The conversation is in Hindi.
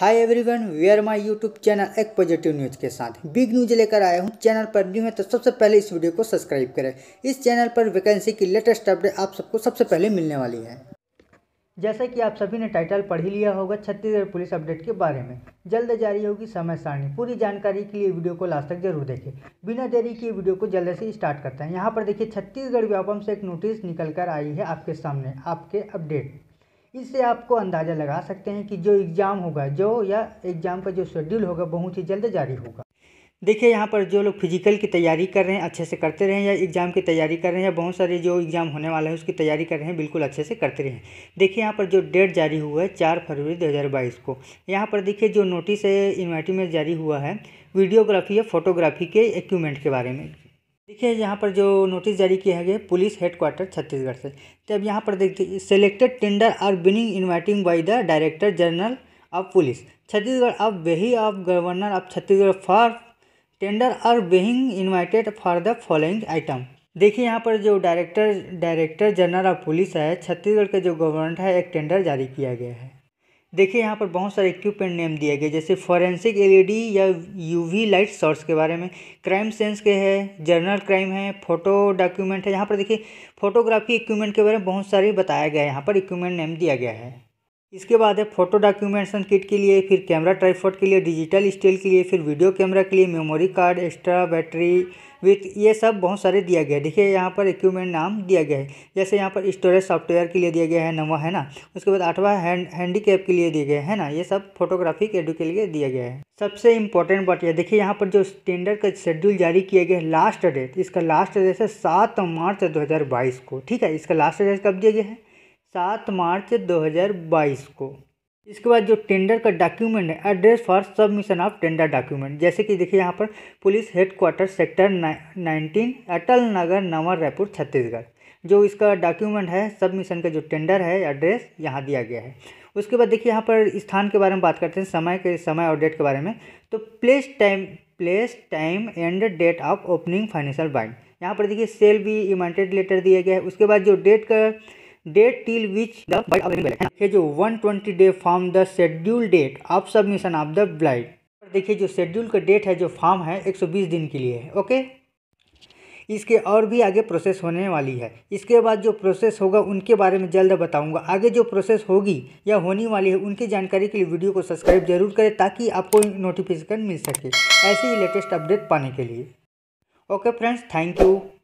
hi everyone where my YouTube channel एक पॉजिटिव न्यूज़ के साथ बिग न्यूज लेकर आया हूँ चैनल पर न्यू है तो सबसे पहले इस वीडियो को सब्सक्राइब करें इस चैनल पर वैकेंसी की लेटेस्ट अपडेट आप सबको सबसे पहले मिलने वाली है जैसे कि आप सभी ने टाइटल पढ़ ही लिया होगा छत्तीसगढ़ पुलिस अपडेट के बारे में जल्द जारी होगी समय सारणी पूरी जानकारी के लिए वीडियो को लास्ट तक जरूर देखें बिना देरी के वीडियो को जल्द से स्टार्ट करते हैं यहाँ पर देखिए छत्तीसगढ़ व्यापम से एक नोटिस निकल कर आई है आपके सामने आपके अपडेट इससे आपको अंदाज़ा लगा सकते हैं कि जो एग्ज़ाम होगा जो या एग्ज़ाम का जो शेड्यूल होगा बहुत ही जल्द जारी होगा देखिए यहाँ पर जो लोग फिजिकल की तैयारी कर रहे हैं अच्छे से करते रहें या एग्ज़ाम की तैयारी कर रहे हैं या बहुत सारे जो एग्ज़ाम होने वाला है उसकी तैयारी कर रहे हैं बिल्कुल अच्छे से करते रहें देखिए यहाँ पर जो डेट जारी हुआ है चार फरवरी 2022 को यहाँ पर देखिए जो नोटिस है यूनिवर्सिटी में जारी हुआ है वीडियोग्राफी या फोटोग्राफी के इक्विपमेंट के बारे में देखिए यहाँ पर जो नोटिस जारी किया गया पुलिस हेडक्वार्टर छत्तीसगढ़ से तब तो यहाँ पर देखिए selected tender are being inviting by the director general of police Chhattisgarh अब वही of governor of Chhattisgarh for tender are being invited for the following item देखिए यहाँ पर जो director director general of police है छत्तीसगढ़ का जो गवर्नर है एक टेंडर जारी किया गया है देखिए यहाँ पर बहुत सारे इक्विपमेंट नेम दिए गए जैसे फॉरेंसिक एलईडी e या यूवी लाइट सोर्स के बारे में क्राइम सेंस के है जर्नल क्राइम है फोटो डॉक्यूमेंट है यहाँ पर देखिए फोटोग्राफी इक्विपमेंट के बारे में बहुत सारे बताया गया है यहाँ पर इक्विपमेंट नेम दिया गया है इसके बाद है फोटो डॉक्यूमेंटेशन किट के लिए फिर कैमरा ट्राईफोट के लिए डिजिटल स्टील के लिए फिर वीडियो कैमरा के लिए memory card extra battery with ये सब बहुत सारे दिया गया है देखिए यहाँ पर इक्विपमेंट नाम दिया गया है जैसे यहाँ पर स्टोरेज सॉफ्टवेयर के लिए दिया गया है नवा है ना उसके बाद आठवां हैंड हैंडीकैप के लिए दिया गया है ना ये सब फोटोग्राफी एडू के लिए दिया गया है सबसे इंपॉर्टेंट बात यह देखिए यहाँ पर जो स्टैंडर्ड का शेड्यूल जारी किया गया है लास्ट डेट इसका लास्ट डेट है सात मार्च दो को ठीक है इसका लास्ट डेट कब दिया गया है सात मार्च 2022 को इसके बाद जो टेंडर का डॉक्यूमेंट है address for submission of tender document जैसे कि देखिए यहाँ पर police headquarter sector nineteen Atal Nagar Nava Raipur Chhattisgarh जो इसका डॉक्यूमेंट है सबमिशन का जो टेंडर है एड्रेस यहाँ दिया गया है उसके बाद देखिए यहाँ पर स्थान के बारे में बात करते हैं समय के समय और डेट के बारे में तो place time place time and date of opening financial bid यहाँ पर देखिए सेल भी इमेंटेड लेटर दिया गया है उसके बाद जो डेट का डेट टिल विच द है जो 120 day from the schedule date of submission of the blight देखिए जो शेड्यूल का डेट है जो फॉर्म है 120 दिन के लिए है ओके इसके और भी आगे प्रोसेस होने वाली है इसके बाद जो प्रोसेस होगा उनके बारे में जल्द बताऊंगा आगे जो प्रोसेस होगी या होने वाली है उनकी जानकारी के लिए वीडियो को सब्सक्राइब जरूर करें ताकि आपको नोटिफिकेशन मिल सके ऐसे ही लेटेस्ट अपडेट पाने के लिए ओके फ्रेंड्स थैंक यू